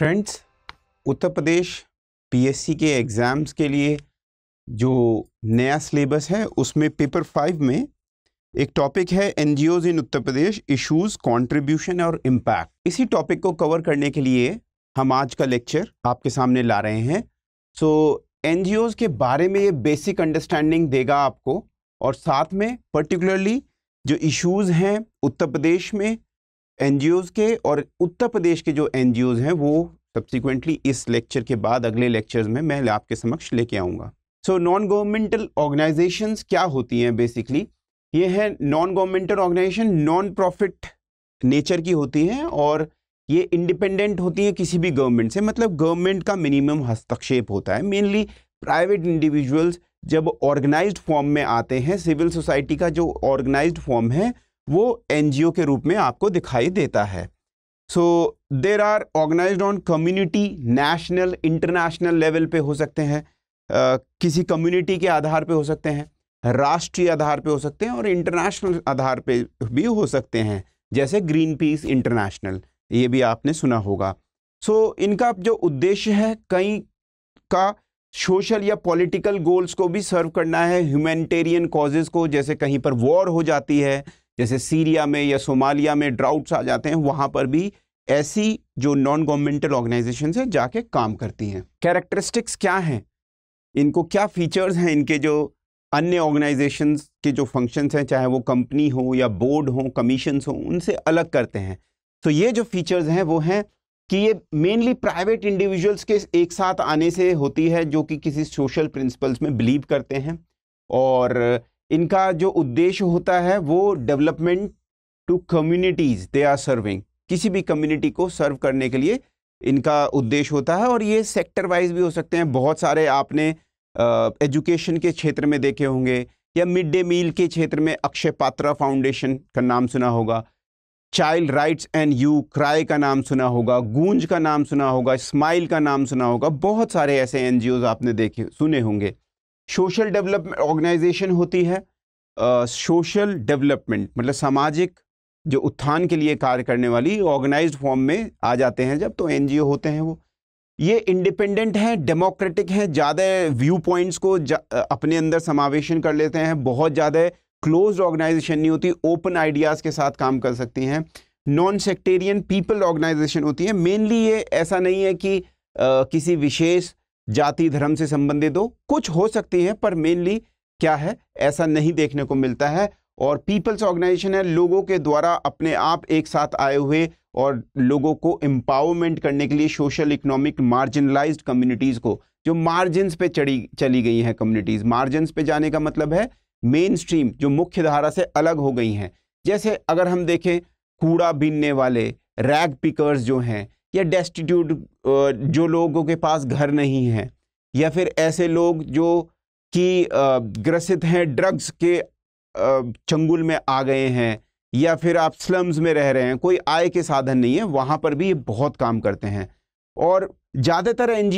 friends Uttar Pradesh PSC के exams के लिए जो नया सिलेबस है उसमें पेपर फाइव में एक टॉपिक है an in Uttar Pradesh issues contribution और इम्पैक्ट इसी टॉपिक को कवर करने के लिए हम आज का लेक्चर आपके सामने ला रहे हैं सो एन के बारे में ये बेसिक अंडरस्टैंडिंग देगा आपको और साथ में पर्टिकुलरली जो इश्यूज़ हैं उत्तर प्रदेश में एन के और उत्तर प्रदेश के जो एन हैं वो सब्सिक्वेंटली इस लेक्चर के बाद अगले लेक्चर्स में मैं आपके समक्ष लेके आऊँगा सो नॉन गवर्नमेंटल ऑर्गेनाइजेशंस क्या होती हैं बेसिकली ये हैं non governmental organisation non profit nature की होती हैं और ये इंडिपेंडेंट होती हैं किसी भी गवर्नमेंट से मतलब गवर्नमेंट का मिनिमम हस्तक्षेप होता है मेनली प्राइवेट इंडिविजुअल्स जब ऑर्गेनाइज्ड फॉर्म में आते हैं सिविल सोसाइटी का जो ऑर्गेनाइज्ड फॉर्म है वो एन के रूप में आपको दिखाई देता है so there are organise on community national international level पे हो सकते हैं uh, किसी कम्युनिटी के आधार पे हो सकते हैं राष्ट्रीय आधार पे हो सकते हैं और इंटरनेशनल आधार पे भी हो सकते हैं जैसे ग्रीन पीस इंटरनेशनल ये भी आपने सुना होगा सो so, इनका जो उद्देश्य है कई का सोशल या पॉलिटिकल गोल्स को भी सर्व करना है ह्यूमैनिटेरियन कॉजेज़ को जैसे कहीं पर वॉर हो जाती है जैसे सीरिया में या सोमालिया में ड्राउट्स आ जाते हैं वहाँ पर भी ऐसी जो नॉन गवर्नमेंटल ऑर्गेनाइजेशन है जाके काम करती हैं कैरेक्टरिस्टिक्स क्या हैं इनको क्या फीचर्स हैं इनके जो अन्य ऑर्गेनाइजेशन के जो फंक्शंस हैं चाहे वो कंपनी हो या बोर्ड हो कमीशंस हो उनसे अलग करते हैं तो ये जो फीचर्स हैं वो हैं कि ये मेनली प्राइवेट इंडिविजुअल्स के एक साथ आने से होती है जो कि किसी सोशल प्रिंसिपल्स में बिलीव करते हैं और इनका जो उद्देश्य होता है वो development to communities they are serving किसी भी कम्युनिटी को सर्व करने के लिए इनका उद्देश्य होता है और ये सेक्टर वाइज भी हो सकते हैं बहुत सारे आपने एजुकेशन के क्षेत्र में देखे होंगे या मिड डे मील के क्षेत्र में अक्षय पात्रा फाउंडेशन का नाम सुना होगा child rights and you CRY का नाम सुना होगा गूंज का नाम सुना होगा स्माइल का नाम सुना होगा बहुत सारे ऐसे एनजीओज आपने देखे सुने होंगे सोशल डेवलपमेंट ऑर्गेनाइजेशन होती है सोशल डेवलपमेंट मतलब सामाजिक जो उत्थान के लिए कार्य करने वाली ऑर्गेनाइज्ड फॉर्म में आ जाते हैं जब तो एनजीओ होते हैं वो ये इंडिपेंडेंट हैं डेमोक्रेटिक हैं ज़्यादा व्यू पॉइंट्स को अपने अंदर समावेशन कर लेते हैं बहुत ज़्यादा क्लोज ऑर्गेनाइजेशन नहीं होती ओपन आइडियाज़ के साथ काम कर सकती हैं नॉन सेक्टेरियन पीपल ऑर्गेनाइजेशन होती है मेनली ये ऐसा नहीं है कि आ, किसी विशेष जाति धर्म से संबंधित हो कुछ हो सकती है पर मेनली क्या है ऐसा नहीं देखने को मिलता है और पीपल्स ऑर्गेनाइजेशन है लोगों के द्वारा अपने आप एक साथ आए हुए और लोगों को एम्पावरमेंट करने के लिए सोशल इकोनॉमिक मार्जिनलाइज्ड कम्युनिटीज़ को जो मार्जिन्स पे चढ़ी चली गई हैं कम्युनिटीज़ मार्जिन्स पे जाने का मतलब है मेन स्ट्रीम जो मुख्य धारा से अलग हो गई हैं जैसे अगर हम देखें कूड़ा बीनने वाले रैग पिकर्स जो हैं या डेस्टिट्यूट जो लोगों के पास घर नहीं है या फिर ऐसे लोग जो कि ग्रसित हैं ड्रग्स के चंगुल में आ गए हैं या फिर आप स्लम्स में रह रहे हैं कोई आय के साधन नहीं है वहाँ पर भी ये बहुत काम करते हैं और ज़्यादातर एन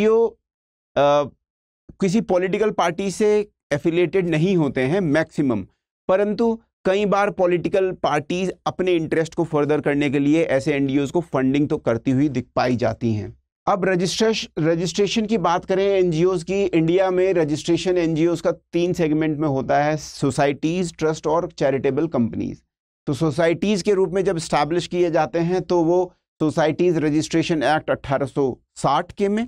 किसी पॉलिटिकल पार्टी से एफिलेटेड नहीं होते हैं मैक्सिमम परंतु कई बार पॉलिटिकल पार्टीज अपने इंटरेस्ट को फर्दर करने के लिए ऐसे एनडीओज को फंडिंग तो करती हुई दिख पाई जाती हैं अब रजिस्ट्रेशन रजिस्ट्रेशन की बात करें एनजीओज की इंडिया में रजिस्ट्रेशन एनजीओज का तीन सेगमेंट में होता है सोसाइटीज़ ट्रस्ट और चैरिटेबल कंपनीज तो सोसाइटीज़ के रूप में जब स्टैब्लिश किए जाते हैं तो वो सोसाइटीज़ रजिस्ट्रेशन एक्ट 1860 के में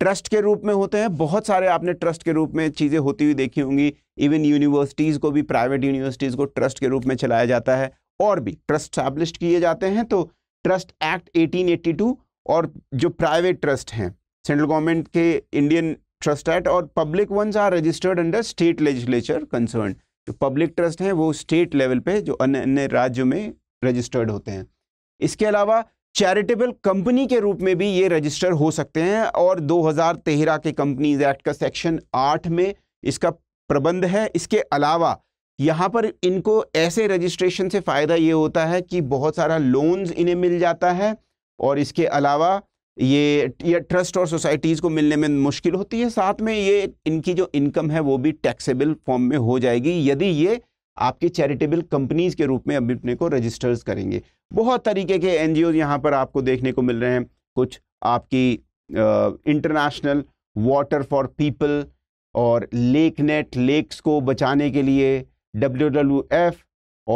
ट्रस्ट के रूप में होते हैं बहुत सारे आपने ट्रस्ट के रूप में चीज़ें होती हुई देखी होंगी इवन यूनिवर्सिटीज़ को भी प्राइवेट यूनिवर्सिटीज़ को ट्रस्ट के रूप में चलाया जाता है और भी ट्रस्ट स्टैब्लिश किए जाते हैं तो ट्रस्ट एक्ट 1882 और जो प्राइवेट ट्रस्ट हैं सेंट्रल गवर्नमेंट के इंडियन ट्रस्ट एक्ट और public ones are registered under state legislature concern जो पब्लिक ट्रस्ट हैं वो स्टेट लेवल पे जो अन्य अन्य राज्यों में रजिस्टर्ड होते हैं इसके अलावा चैरिटेबल कंपनी के रूप में भी ये रजिस्टर हो सकते हैं और 2013 के कंपनीज एक्ट का सेक्शन 8 में इसका प्रबंध है इसके अलावा यहाँ पर इनको ऐसे रजिस्ट्रेशन से फ़ायदा ये होता है कि बहुत सारा लोन्स इन्हें मिल जाता है और इसके अलावा ये ये ट्रस्ट और सोसाइटीज़ को मिलने में मुश्किल होती है साथ में ये इनकी जो इनकम है वो भी टैक्सेबल फॉर्म में हो जाएगी यदि ये आपके चैरिटेबल कंपनीज के रूप में अभी अपने को रजिस्टर्स करेंगे बहुत तरीके के एन जी यहाँ पर आपको देखने को मिल रहे हैं कुछ आपकी इंटरनेशनल वाटर फॉर पीपल और लेक नेट लेक्स को बचाने के लिए डब्ल्यू डब्ल्यू एफ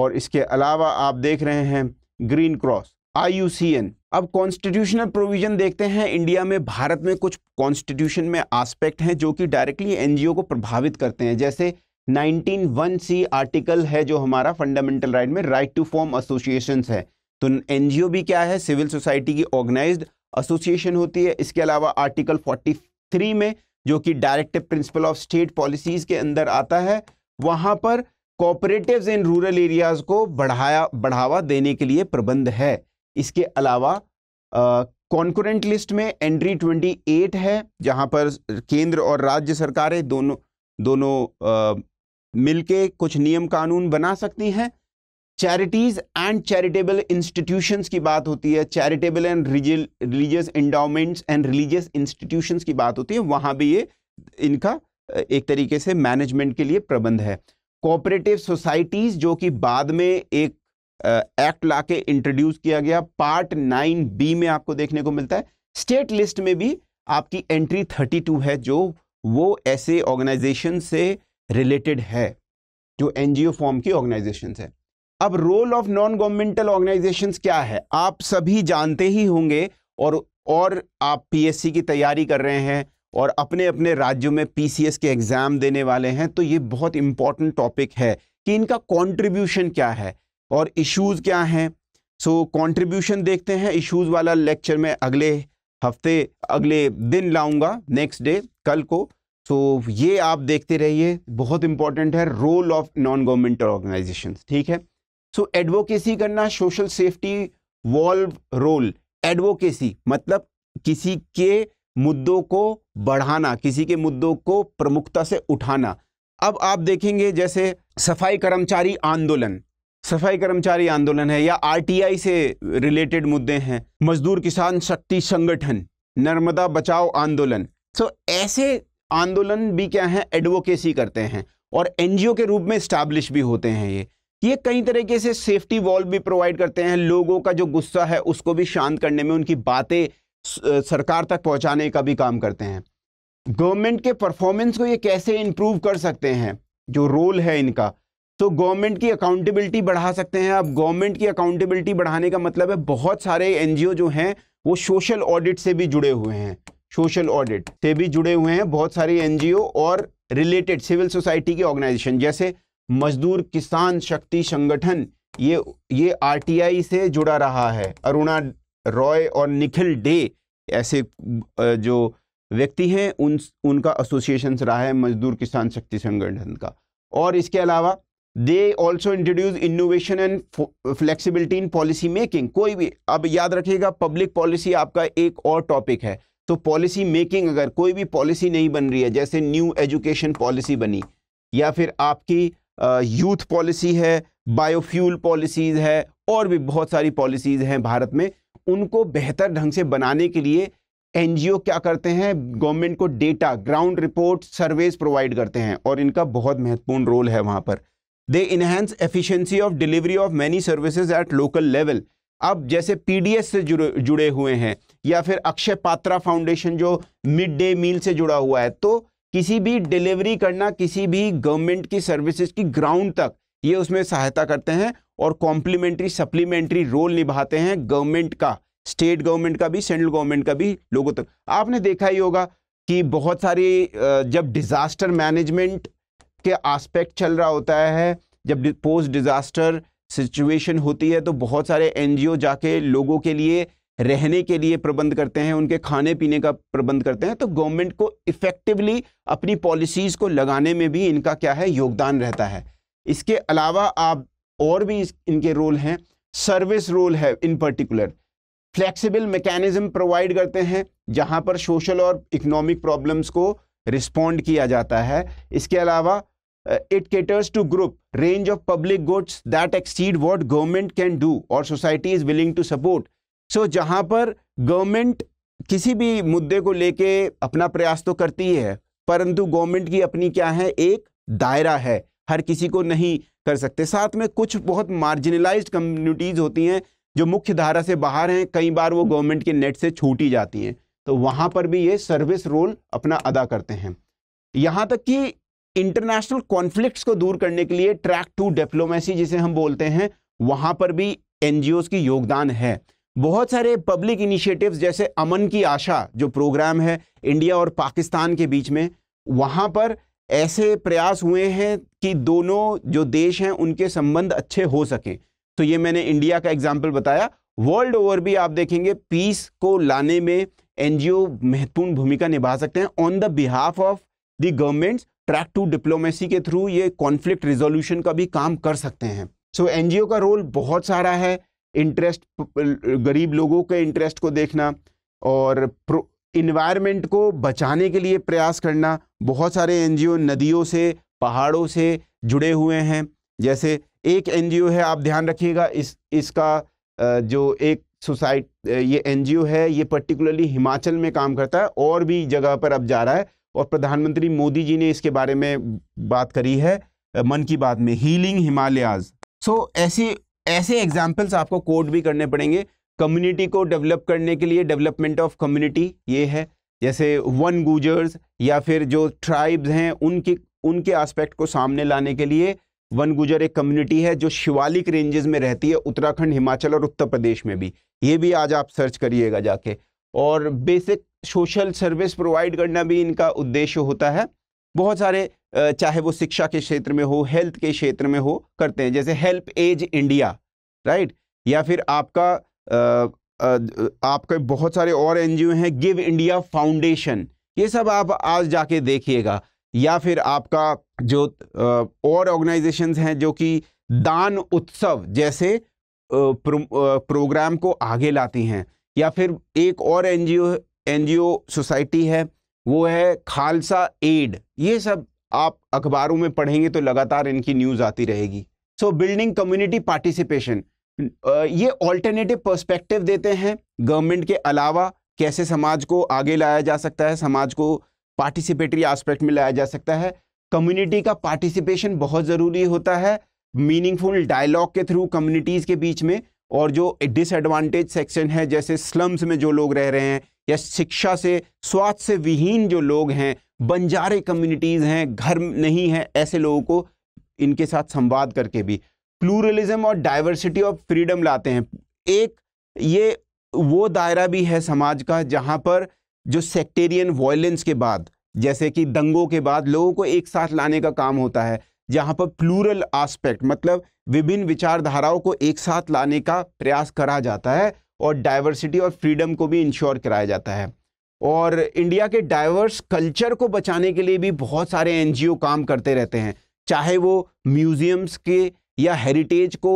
और इसके अलावा आप देख रहे हैं green cross I U C N अब कॉन्स्टिट्यूशनल प्रोविजन देखते हैं इंडिया में भारत में कुछ कॉन्स्टिट्यूशन में आस्पेक्ट हैं जो कि डायरेक्टली एनजीओ को प्रभावित करते हैं जैसे नाइनटीन वन सी आर्टिकल है जो हमारा फंडामेंटल राइट में राइट टू फॉर्म एसोसिएशन है तो एनजीओ भी क्या है सिविल सोसाइटी की ऑर्गेनाइज एसोसिएशन होती है इसके अलावा आर्टिकल 43 में जो कि directive principle of state policies के अंदर आता है वहां पर कोऑपरेटिव्स इन रूरल एरियाज को बढ़ाया बढ़ावा देने के लिए प्रबंध है इसके अलावा कॉन्कोरेंट लिस्ट में एंट्री 28 है जहां पर केंद्र और राज्य सरकारें दोनों दोनों मिलके कुछ नियम कानून बना सकती हैं चैरिटीज एंड चैरिटेबल इंस्टीट्यूशंस की बात होती है charitable and religious endowments and religious institutions की बात होती है वहां भी ये इनका एक तरीके से मैनेजमेंट के लिए प्रबंध है कोऑपरेटिव सोसाइटीज़ जो कि बाद में एक एक्ट लाके इंट्रोड्यूस किया गया पार्ट नाइन बी में आपको देखने को मिलता है स्टेट लिस्ट में भी आपकी एंट्री थर्टी टू है जो वो ऐसे ऑर्गेनाइजेशन से रिलेटेड है जो एनजीओ फॉर्म की ऑर्गेनाइजेशन है अब role of non governmental organisations क्या है आप सभी जानते ही होंगे और और आप पीएससी की तैयारी कर रहे हैं और अपने अपने राज्यों में पीसीएस के एग्ज़ाम देने वाले हैं तो ये बहुत इंपॉर्टेंट टॉपिक है कि इनका कॉन्ट्रीब्यूशन क्या है और इशूज क्या हैं सो कॉन्ट्रीब्यूशन देखते हैं इशूज वाला लेक्चर में अगले हफ्ते अगले दिन लाऊंगा नेक्स्ट डे कल को सो तो so, ये आप देखते रहिए बहुत इंपॉर्टेंट है role of non governmental organisation ठीक है सो so, एडवोकेसी करना social safety valve role advocacy मतलब किसी के मुद्दों को बढ़ाना किसी के मुद्दों को प्रमुखता से उठाना अब आप देखेंगे जैसे सफाई कर्मचारी आंदोलन सफाई कर्मचारी आंदोलन है या आरटीआई से रिलेटेड मुद्दे हैं मजदूर किसान शक्ति संगठन नर्मदा बचाओ आंदोलन सो so, ऐसे आंदोलन भी क्या है एडवोकेसी करते हैं और एनजीओ के रूप में स्टैब्लिश भी होते हैं ये ये कई तरीके से सेफ्टी वॉल्व भी प्रोवाइड करते हैं लोगों का जो गुस्सा है उसको भी शांत करने में उनकी बातें सरकार तक पहुंचाने का भी काम करते हैं गवर्नमेंट के परफॉर्मेंस को ये कैसे इंप्रूव कर सकते हैं जो रोल है इनका तो गवर्नमेंट की अकाउंटेबिलिटी बढ़ा सकते हैं अब गवर्नमेंट की अकाउंटेबिलिटी बढ़ाने का मतलब है बहुत सारे एनजीओ जो हैं वो सोशल ऑडिट से भी जुड़े हुए हैं सोशल ऑडिट से भी जुड़े हुए हैं बहुत सारे एनजीओ और रिलेटेड सिविल सोसाइटी के ऑर्गेनाइजेशन जैसे मजदूर किसान शक्ति संगठन ये ये आरटीआई से जुड़ा रहा है अरुणा रॉय और निखिल डे ऐसे जो व्यक्ति हैं उन उनका एसोसिएशन रहा है मजदूर किसान शक्ति संगठन का और इसके अलावा they also introduce innovation and flexibility in policy making कोई भी अब याद रखिएगा पब्लिक पॉलिसी आपका एक और टॉपिक है तो पॉलिसी मेकिंग अगर कोई भी पॉलिसी नहीं बन रही है जैसे न्यू एजुकेशन पॉलिसी बनी या फिर आपकी यूथ पॉलिसी है बायोफ्यूल पॉलिसीज़ है और भी बहुत सारी पॉलिसीज़ हैं भारत में उनको बेहतर ढंग से बनाने के लिए एनजीओ क्या करते हैं गवर्नमेंट को data ground report surveys provide करते हैं और इनका बहुत महत्वपूर्ण रोल है वहाँ पर they enhance efficiency of delivery of many services at local level अब जैसे पीडीएस से जुड़े जुड़े हुए हैं या फिर अक्षय पात्रा फाउंडेशन जो मिड डे मील से जुड़ा हुआ है तो किसी भी डिलीवरी करना किसी भी गवर्नमेंट की सर्विसेज की ग्राउंड तक ये उसमें सहायता करते हैं और कॉम्प्लीमेंट्री सप्लीमेंट्री रोल निभाते हैं गवर्नमेंट का स्टेट गवर्नमेंट का भी सेंट्रल गवर्नमेंट का भी लोगों तक आपने देखा ही होगा कि बहुत सारी जब डिज़ास्टर मैनेजमेंट के आस्पेक्ट चल रहा होता है जब पोस्ट डिज़ास्टर सिचुएशन होती है तो बहुत सारे एनजीओ जाके लोगों के लिए रहने के लिए प्रबंध करते हैं उनके खाने पीने का प्रबंध करते हैं तो गवर्नमेंट को इफ़ेक्टिवली अपनी पॉलिसीज़ को लगाने में भी इनका क्या है योगदान रहता है इसके अलावा आप और भी इनके रोल हैं सर्विस रोल है in particular flexible mechanism provide करते हैं जहां पर सोशल और इकोनॉमिक प्रॉब्लम्स को रिस्पॉन्ड किया जाता है इसके अलावा it caters to group range of public goods that exceed what government can do और society is willing to support so जहाँ पर गवर्नमेंट किसी भी मुद्दे को लेके अपना प्रयास तो करती है परंतु गवर्नमेंट की अपनी क्या है एक दायरा है हर किसी को नहीं कर सकते साथ में कुछ बहुत मार्जिनलाइज कम्युनिटीज़ होती हैं जो मुख्य धारा से बाहर हैं कई बार वो गवर्नमेंट के नेट से छूटी जाती हैं तो वहाँ पर भी ये सर्विस रोल अपना अदा करते हैं यहाँ तक कि इंटरनेशनल कॉन्फ्लिक्ट्स को दूर करने के लिए ट्रैक टू डिप्लोमेसी जिसे हम बोलते हैं वहाँ पर भी एन की योगदान है बहुत सारे पब्लिक इनिशिएटिव्स जैसे अमन की आशा जो प्रोग्राम है इंडिया और पाकिस्तान के बीच में वहाँ पर ऐसे प्रयास हुए हैं कि दोनों जो देश हैं उनके संबंध अच्छे हो सकें तो ये मैंने इंडिया का एग्जाम्पल बताया वर्ल्ड ओवर भी आप देखेंगे पीस को लाने में एनजीओ महत्वपूर्ण भूमिका निभा सकते हैं on the behalf of the governments track two diplomacy के थ्रू ये कॉन्फ्लिक्ट रिजोल्यूशन का भी काम कर सकते हैं सो so, एनजीओ का रोल बहुत सारा है इंटरेस्ट गरीब लोगों के इंटरेस्ट को देखना और इन्वायरमेंट को बचाने के लिए प्रयास करना बहुत सारे एनजीओ नदियों से पहाड़ों से जुड़े हुए हैं जैसे एक एनजीओ है आप ध्यान रखिएगा इस इसका जो एक सोसाइट ये एनजीओ है ये पर्टिकुलरली हिमाचल में काम करता है और भी जगह पर अब जा रहा है और प्रधानमंत्री मोदी जी ने इसके बारे में बात करी है मन की बात में हीलिंग हिमालयाज सो so, ऐसी ऐसे एग्जाम्पल्स आपको कोड भी करने पड़ेंगे कम्युनिटी को डेवलप करने के लिए डेवलपमेंट ऑफ कम्युनिटी ये है जैसे वन गुजर्स या फिर जो ट्राइब्स हैं उनके उनके आस्पेक्ट को सामने लाने के लिए वन गुजर एक कम्युनिटी है जो शिवालिक रेंजेस में रहती है उत्तराखंड हिमाचल और उत्तर प्रदेश में भी ये भी आज आप सर्च करिएगा जाके और बेसिक सोशल सर्विस प्रोवाइड करना भी इनका उद्देश्य होता है बहुत सारे चाहे वो शिक्षा के क्षेत्र में हो हेल्थ के क्षेत्र में हो करते हैं जैसे हेल्प एज इंडिया राइट या फिर आपका आपके बहुत सारे और एनजीओ हैं गिव इंडिया फाउंडेशन ये सब आप आज जाके देखिएगा या फिर आपका जो और ऑर्गेनाइजेशंस हैं जो कि दान उत्सव जैसे प्रो, प्रोग्राम को आगे लाती हैं या फिर एक और एनजीओ एनजीओ सोसाइटी है वो है खालसा एड ये सब आप अखबारों में पढ़ेंगे तो लगातार इनकी न्यूज़ आती रहेगी सो बिल्डिंग कम्युनिटी पार्टिसिपेशन ये ऑल्टरनेटिव पर्सपेक्टिव देते हैं गवर्नमेंट के अलावा कैसे समाज को आगे लाया जा सकता है समाज को पार्टिसिपेटरी आस्पेक्ट में लाया जा सकता है कम्युनिटी का पार्टिसिपेशन बहुत ज़रूरी होता है मीनिंगफुल डायलॉग के थ्रू कम्युनिटीज़ के बीच में और जो डिसएडवांटेज सेक्शन है जैसे स्लम्स में जो लोग रह रहे हैं या शिक्षा से स्वास्थ्य से विहीन जो लोग हैं बंजारे कम्युनिटीज़ हैं घर नहीं है ऐसे लोगों को इनके साथ संवाद करके भी प्लूरलिज्म और डाइवर्सिटी ऑफ फ्रीडम लाते हैं एक ये वो दायरा भी है समाज का जहाँ पर जो सेक्टेरियन वॉयलेंस के बाद जैसे कि दंगों के बाद लोगों को एक साथ लाने का काम होता है जहाँ पर प्लूरल आस्पेक्ट मतलब विभिन्न विचारधाराओं को एक साथ लाने का प्रयास करा जाता है और डाइवर्सिटी और फ्रीडम को भी इंश्योर कराया जाता है और इंडिया के डाइवर्स कल्चर को बचाने के लिए भी बहुत सारे एनजीओ काम करते रहते हैं चाहे वो म्यूजियम्स के या हेरिटेज को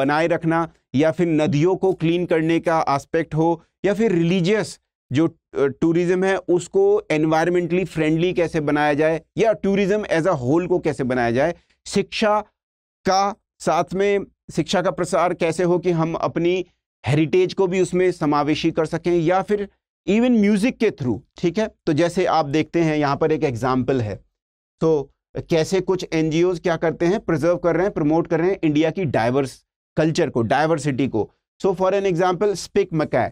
बनाए रखना या फिर नदियों को क्लीन करने का एस्पेक्ट हो या फिर रिलीजियस जो टूरिज़्म है उसको एनवायरमेंटली फ्रेंडली कैसे बनाया जाए या टूरिज़्म एज अ होल को कैसे बनाया जाए शिक्षा का साथ में शिक्षा का प्रसार कैसे हो कि हम अपनी हेरिटेज को भी उसमें समावेशी कर सकें या फिर इवन म्यूज़िक के थ्रू ठीक है तो जैसे आप देखते हैं यहाँ पर एक एग्जाम्पल है तो कैसे कुछ एन क्या करते हैं प्रिजर्व कर रहे हैं प्रमोट कर रहे हैं इंडिया की डाइवर्स कल्चर को डाइवर्सिटी को so for an example SPIC MACAY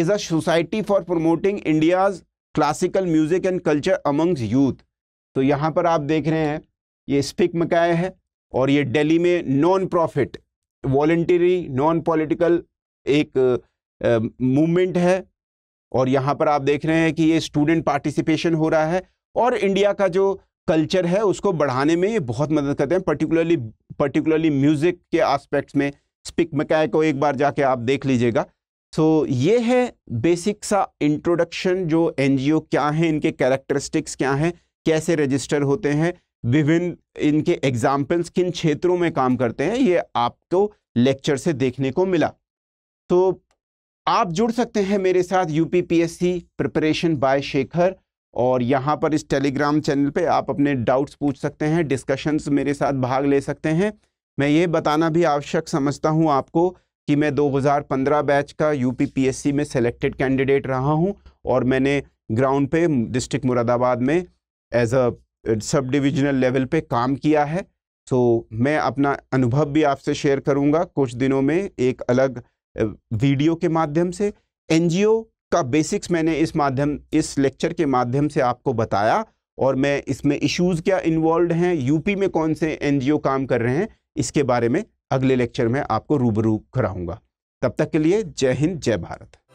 is a society for promoting India's classical music and culture amongst youth तो यहाँ पर आप देख रहे हैं ये स्पिक मकै है और ये दिल्ली में non profit voluntary non political एक मूवमेंट है और यहाँ पर आप देख रहे हैं कि ये स्टूडेंट पार्टिसिपेशन हो रहा है और इंडिया का जो कल्चर है उसको बढ़ाने में ये बहुत मदद करते हैं पर्टिकुलरली पर्टिकुलरली म्यूज़िक के आस्पेक्ट्स में स्पिक मकै को एक बार जाके आप देख लीजिएगा सो so, ये है बेसिक सा इंट्रोडक्शन जो एन क्या हैं इनके कैरेक्टरिस्टिक्स क्या हैं कैसे रजिस्टर होते हैं विभिन्न इनके एग्जाम्पल्स किन क्षेत्रों में काम करते हैं ये आपको लेक्चर से देखने को मिला तो आप जुड़ सकते हैं मेरे साथ U P P S C preparation by Shekhar और यहाँ पर इस टेलीग्राम चैनल पे आप अपने डाउट्स पूछ सकते हैं डिस्कशंस मेरे साथ भाग ले सकते हैं मैं ये बताना भी आवश्यक समझता हूँ आपको कि मैं 2015 बैच का यू पी में सेलेक्टेड कैंडिडेट रहा हूँ और मैंने ग्राउंड पे डिस्ट्रिक्ट मुरादाबाद में as a sub divisional level पर काम किया है सो मैं अपना अनुभव भी आपसे शेयर करूँगा कुछ दिनों में एक अलग वीडियो के माध्यम से एनजीओ का बेसिक्स मैंने इस माध्यम इस लेक्चर के माध्यम से आपको बताया और मैं इसमें इश्यूज क्या इन्वॉल्व हैं यूपी में कौन से एनजीओ काम कर रहे हैं इसके बारे में अगले लेक्चर में आपको रूबरू कराऊंगा तब तक के लिए जय हिंद जय भारत